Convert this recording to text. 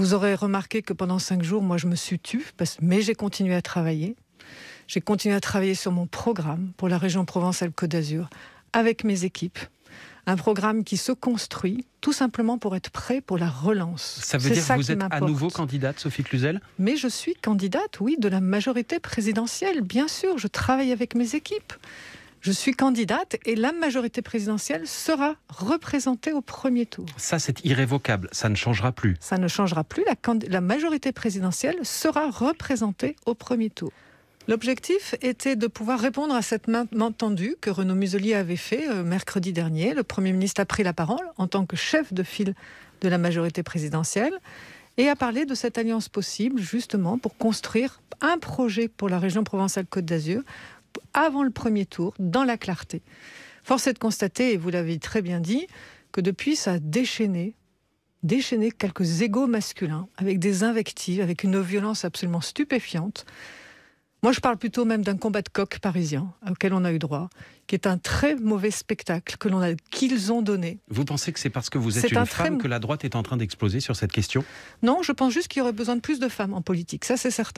Vous aurez remarqué que pendant cinq jours, moi, je me suis tue, mais j'ai continué à travailler. J'ai continué à travailler sur mon programme pour la région Provence-Alpes-Côte d'Azur avec mes équipes. Un programme qui se construit tout simplement pour être prêt pour la relance. Ça veut dire que vous êtes à nouveau candidate, Sophie Cluzel Mais je suis candidate, oui, de la majorité présidentielle, bien sûr. Je travaille avec mes équipes je suis candidate et la majorité présidentielle sera représentée au premier tour. Ça, c'est irrévocable. Ça ne changera plus. Ça ne changera plus. La, majorité présidentielle sera représentée au premier tour. L'objectif était de pouvoir répondre à cette main tendue que Renaud Muselier avait fait euh, mercredi dernier. Le Premier ministre a pris la parole en tant que chef de file de la majorité présidentielle et a parlé de cette alliance possible justement pour construire un projet pour la région Provençale-Côte d'Azur avant le premier tour, dans la clarté. Force est de constater, et vous l'avez très bien dit, que depuis, ça a déchaîné, déchaîné quelques égaux masculins, avec des invectives, avec une violence absolument stupéfiante. Moi, je parle plutôt même d'un combat de coq parisien auquel on a eu droit, qui est un très mauvais spectacle que l'on a, qu'ils ont donné. Vous pensez que c'est parce que vous êtes une femme que la droite est en train d'exploser sur cette question Non, je pense juste qu'il y aurait besoin de plus de femmes en politique. Ça, c'est certain.